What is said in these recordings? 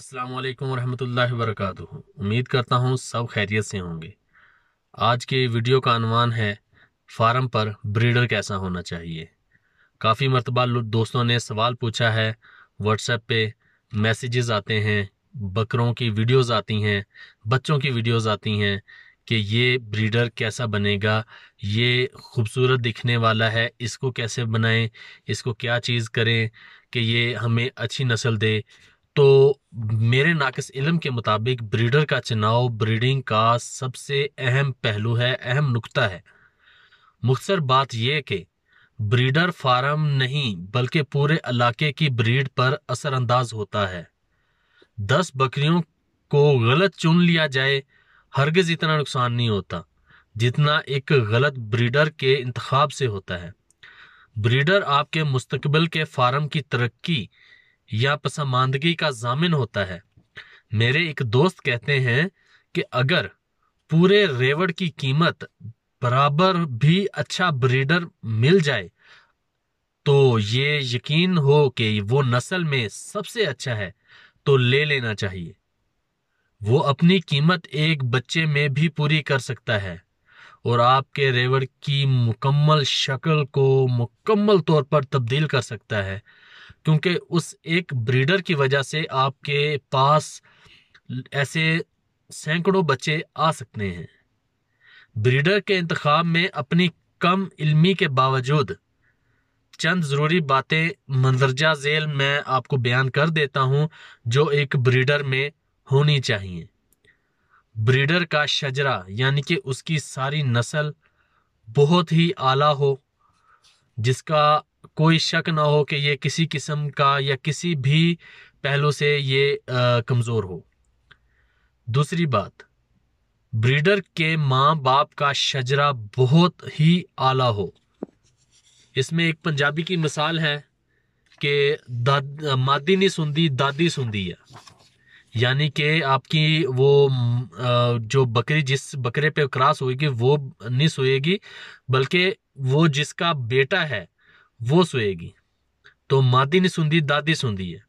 अस्सलाम वालेकुम रहमतुल्लाहि वरकatuह उम्मीद करता हूँ सब खैरियत से होंगे आज के वीडियो का अनवान है फार्म पर ब्रीडर कैसा होना चाहिए काफ़ी मरतबा दोस्तों ने सवाल पूछा है व्हाट्सएप पे मैसेजेस आते हैं बकरों की वीडियोस आती हैं बच्चों की वीडियोस आती हैं कि ये ब्रीडर कैसा बनेगा ये खूबसूरत दिखने वाला है इसको कैसे बनाएं इसको क्या चीज़ करें कि ये हमें अच्छी नस्ल दे तो मेरे नाकस इलम के मुताबिक ब्रीडर का चुनाव ब्रीडिंग का सबसे अहम पहलू है अहम नुकता है मुख्तर बात यह कि ब्रीडर फार्म नहीं बल्कि पूरे इलाके की ब्रीड पर असरअंदाज होता है दस बकरियों को गलत चुन लिया जाए हरगज इतना नुकसान नहीं होता जितना एक गलत ब्रीडर के इंतखब से होता है ब्रीडर आपके मुस्तबिल के फार्म की तरक्की या पसमानदगी का जामिन होता है मेरे एक दोस्त कहते हैं कि अगर पूरे रेवड़ की कीमत बराबर भी अच्छा ब्रीडर मिल जाए तो ये यकीन हो कि वो नस्ल में सबसे अच्छा है तो ले लेना चाहिए वो अपनी कीमत एक बच्चे में भी पूरी कर सकता है और आपके रेवड़ की मुकम्मल शक्ल को मुकम्मल तौर पर तब्दील कर सकता है क्योंकि उस एक ब्रीडर की वजह से आपके पास ऐसे सैकड़ों बच्चे आ सकते हैं ब्रीडर के इंतखब में अपनी कम इल्मी के बावजूद चंद ज़रूरी बातें मंदरजा झेल मैं आपको बयान कर देता हूँ जो एक ब्रीडर में होनी चाहिए ब्रीडर का शजरा यानी कि उसकी सारी नस्ल बहुत ही आला हो जिसका कोई शक ना हो कि ये किसी किस्म का या किसी भी पहलू से ये कमज़ोर हो दूसरी बात ब्रीडर के माँ बाप का शजरा बहुत ही आला हो इसमें एक पंजाबी की मिसाल है कि दाद मादी नहीं सुनती दादी सुनती है यानी कि आपकी वो जो बकरी जिस बकरे पे क्रॉस होएगी वो नहीं सोएगी बल्कि वो जिसका बेटा है वो सोएगी तो मादी नहीं सुनती दादी सुनती है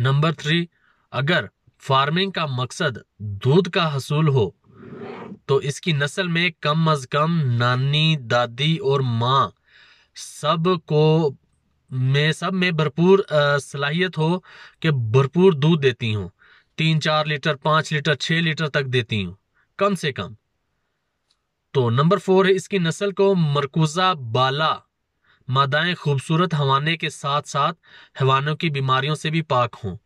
नंबर थ्री अगर फार्मिंग का मकसद दूध का हसूल हो तो इसकी नस्ल में कम अज कम नानी दादी और माँ सब को में सब में भरपूर सलाहियत हो कि भरपूर दूध देती हूँ तीन चार लीटर पाँच लीटर छः लीटर तक देती हूँ कम से कम तो नंबर फोर है इसकी नस्ल को मरकूजा बाला मादाएं खूबसूरत हवाने के साथ साथ हवानों की बीमारियों से भी पाक हों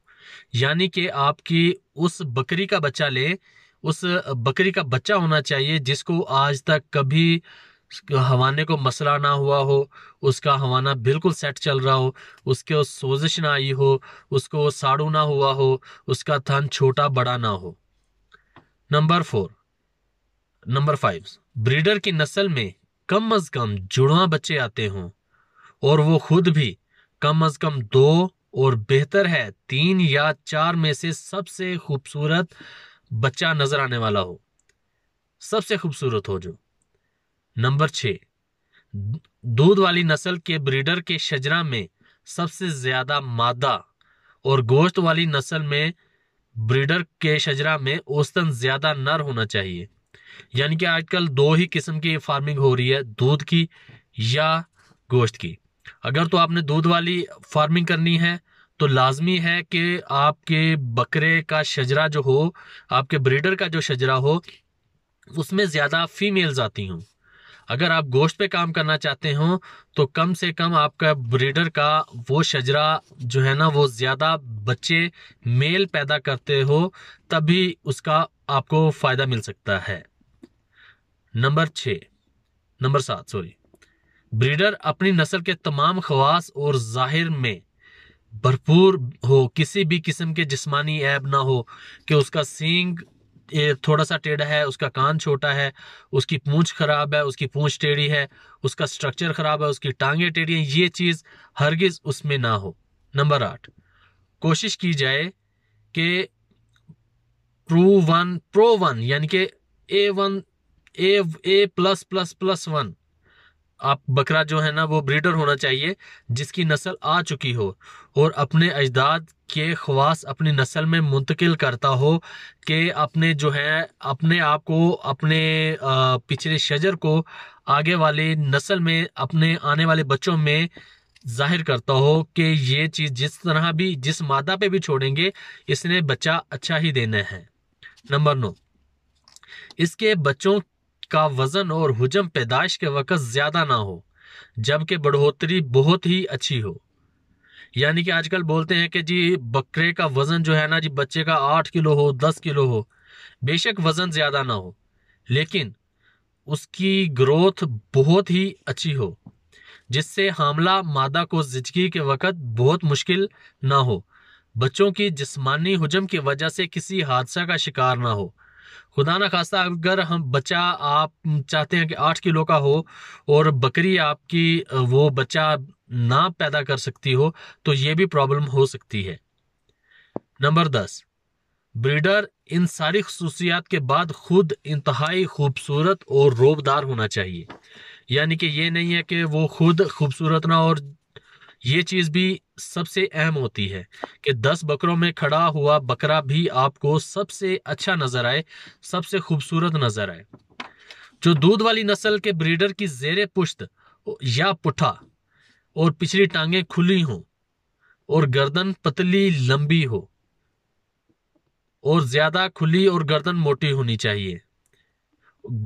यानी कि आपकी उस बकरी का बच्चा ले उस बकरी का बच्चा होना चाहिए जिसको आज तक कभी हवाने को मसला ना हुआ हो उसका हवाना बिल्कुल सेट चल रहा हो उसके उस सोजिश ना आई हो उसको साड़ू ना हुआ हो उसका थन छोटा बड़ा ना हो number four number five breeder की नस्ल में कम अज कम जुड़वा बच्चे आते हों और वो खुद भी कम अज कम दो और बेहतर है तीन या चार में से सबसे खूबसूरत बच्चा नजर आने वाला हो सबसे खूबसूरत हो जो नंबर छ दूध वाली नस्ल के ब्रीडर के शजरा में सबसे ज्यादा मादा और गोश्त वाली नस्ल में ब्रीडर के शजरा में औसतन ज्यादा नर होना चाहिए यानी कि आजकल दो ही किस्म की फार्मिंग हो रही है दूध की या गोश्त की अगर तो आपने दूध वाली फार्मिंग करनी है तो लाजमी है कि आपके बकरे का शजरा जो हो आपके ब्रीडर का जो शजरा हो उसमें ज़्यादा फीमेल्स आती हों अगर आप गोश्त पे काम करना चाहते हो तो कम से कम आपका ब्रीडर का वो शजरा जो है ना वो ज़्यादा बच्चे मेल पैदा करते हो तभी उसका आपको फ़ायदा मिल सकता है नंबर छः नंबर सात सॉरी ब्रीडर अपनी नस्ल के तमाम खवास और ज़ाहिर में भरपूर हो किसी भी किस्म के जिस्मानी ऐब ना हो कि उसका सींग थोड़ा सा टेढ़ा है उसका कान छोटा है उसकी पूंछ खराब है उसकी पूंछ टेढ़ी है उसका स्ट्रक्चर खराब है उसकी टांगे टेढ़ी हैं ये चीज़ हरगिज़ उसमें ना हो नंबर आठ कोशिश की जाए कि प्रो वन प्रो वन यानी कि A one A A plus plus plus one आप बकरा जो है ना वो ब्रीडर होना चाहिए जिसकी नस्ल आ चुकी हो और अपने अजदाद के ख्वास अपनी नस्ल में मुंतकिल करता हो कि अपने जो है अपने आप को अपने पिछले शजर को आगे वाले नस्ल में अपने आने वाले बच्चों में जाहिर करता हो कि ये चीज़ जिस तरह भी जिस मादा पे भी छोड़ेंगे इसने बच्चा अच्छा ही देना है नंबर नौ इसके बच्चों का वजन और हजम पैदाइश के वक़्त ज़्यादा ना हो जबकि बढ़ोतरी बहुत ही अच्छी हो यानी कि आजकल बोलते हैं कि जी बकरे का वज़न जो है ना जी बच्चे का आठ किलो हो दस किलो हो बेशक वज़न ज़्यादा ना हो लेकिन उसकी ग्रोथ बहुत ही अच्छी हो जिससे हामला मादा को जिंदगी के वक़्त बहुत मुश्किल ना हो बच्चों की जिस्मानी हजम की वजह से किसी हादसा का शिकार ना हो खुदा ना खास्ता अगर हम बच्चा आप चाहते हैं कि आठ किलो का हो और बकरी आपकी वो बच्चा ना पैदा कर सकती हो तो ये भी प्रॉब्लम हो सकती है नंबर दस ब्रीडर इन सारी खसूसियात के बाद खुद इंतहाई खूबसूरत और रोबदार होना चाहिए यानी कि ये नहीं है कि वो खुद खूबसूरत ना और ये चीज़ भी सबसे अहम होती है कि दस बकरों में खड़ा हुआ बकरा भी आपको सबसे अच्छा नज़र आए सबसे खूबसूरत नज़र आए जो दूध वाली नस्ल के ब्रीडर की जेरे पुश्त या पुठा और पिछली टांगें खुली हों और गर्दन पतली लंबी हो और ज़्यादा खुली और गर्दन मोटी होनी चाहिए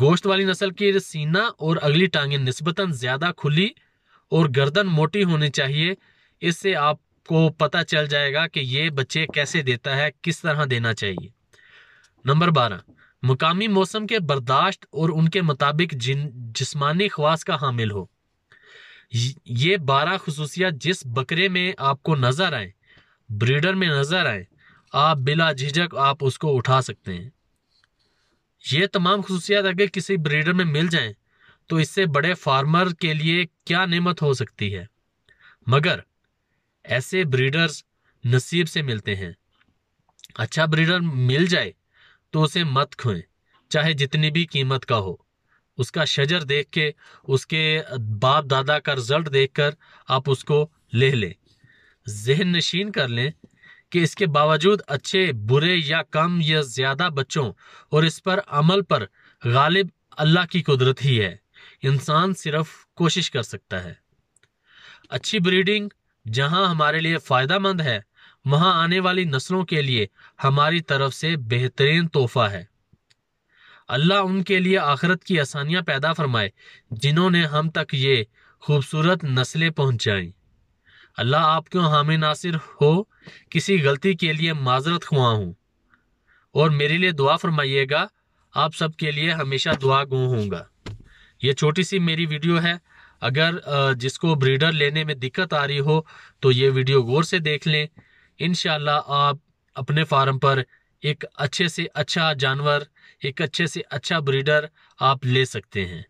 गोश्त वाली नस्ल की सीना और अगली टांगें नस्बता ज़्यादा खुली और गर्दन मोटी होनी चाहिए इससे आपको पता चल जाएगा कि ये बच्चे कैसे देता है किस तरह देना चाहिए नंबर बारह मुकामी मौसम के बर्दाश्त और उनके मुताबिक जिन जिसमानी खवास का हामिल हो ये बारह खसूसियात जिस बकरे में आपको नज़र आए ब्रीडर में नज़र आए आप बिला झिझक आप उसको उठा सकते हैं ये तमाम खसूसियात अगर किसी ब्रीडर में मिल जाएं तो इससे बड़े फार्मर के लिए क्या नेमत हो सकती है मगर ऐसे ब्रीडर्स नसीब से मिलते हैं अच्छा ब्रीडर मिल जाए तो उसे मत खोए चाहे जितनी भी कीमत का हो उसका शजर देख के उसके बाप दादा का रिजल्ट देखकर आप उसको ले लें जहन नशीन कर लें कि इसके बावजूद अच्छे बुरे या कम या ज़्यादा बच्चों और इस पर अमल पर गालिब अल्लाह की कुदरत ही है इंसान सिर्फ कोशिश कर सकता है अच्छी ब्रीडिंग जहां हमारे लिए मंद है वहां आने वाली नस्लों के लिए हमारी तरफ से बेहतरीन तोहफा है अल्लाह उनके लिए आखरत की आसानियां पैदा फरमाए जिन्होंने हम तक ये खूबसूरत नस्लें पहुंचाई अल्लाह आपके हामी नासिर हो किसी गलती के लिए माजरत खुआ हूँ और मेरे लिए दुआ फरमाइएगा आप सबके लिए हमेशा दुआ गो होंगा ये छोटी सी मेरी वीडियो है अगर जिसको ब्रीडर लेने में दिक्कत आ रही हो तो ये वीडियो गौर से देख लें इन आप अपने फार्म पर एक अच्छे से अच्छा जानवर एक अच्छे से अच्छा ब्रीडर आप ले सकते हैं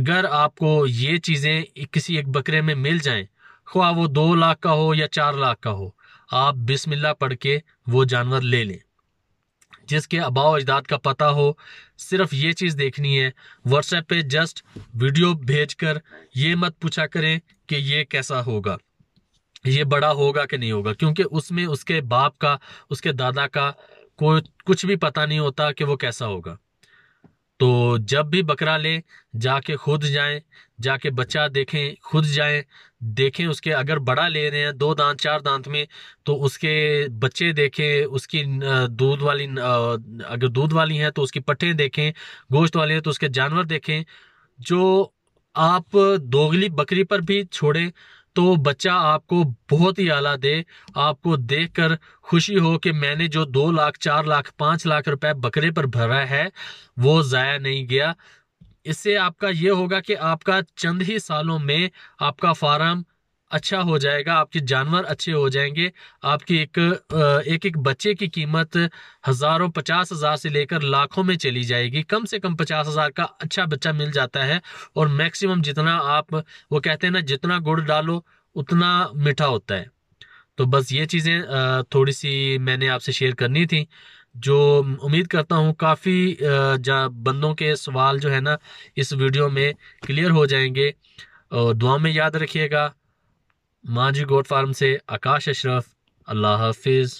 अगर आपको ये चीज़ें किसी एक बकरे में मिल जाएं ख्वा वो दो लाख का हो या चार लाख का हो आप बिसमिल्ला पढ़ के वो जानवर ले लें जिसके अबाव अजदाद का पता हो सिर्फ ये चीज़ देखनी है व्हाट्सएप पे जस्ट वीडियो भेजकर ये मत पूछा करें कि ये कैसा होगा ये बड़ा होगा कि नहीं होगा क्योंकि उसमें उसके बाप का उसके दादा का कोई कुछ भी पता नहीं होता कि वो कैसा होगा तो जब भी बकरा लें जाके खुद जाएं जाके बच्चा देखें खुद जाएं देखें उसके अगर बड़ा ले रहे हैं दो दांत चार दांत में तो उसके बच्चे देखें उसकी दूध वाली अगर दूध वाली हैं तो उसकी पट्टें देखें गोश्त वाले हैं तो उसके जानवर देखें जो आप दोगली बकरी पर भी छोड़ें तो बच्चा आपको बहुत ही आला दे आपको देखकर खुशी हो कि मैंने जो दो लाख चार लाख पाँच लाख रुपए बकरे पर भरा है वो ज़ाया नहीं गया इससे आपका ये होगा कि आपका चंद ही सालों में आपका फार्म अच्छा हो जाएगा आपके जानवर अच्छे हो जाएंगे आपकी एक एक एक बच्चे की कीमत हज़ारों पचास हज़ार से लेकर लाखों में चली जाएगी कम से कम पचास हज़ार का अच्छा बच्चा मिल जाता है और मैक्सिमम जितना आप वो कहते हैं ना जितना गुड़ डालो उतना मीठा होता है तो बस ये चीज़ें थोड़ी सी मैंने आपसे शेयर करनी थी जो उम्मीद करता हूँ काफ़ी बंदों के सवाल जो है ना इस वीडियो में क्लियर हो जाएंगे और दुआ में याद रखिएगा माजी गोट फार्म से आकाश अशरफ अल्लाह हाफिज़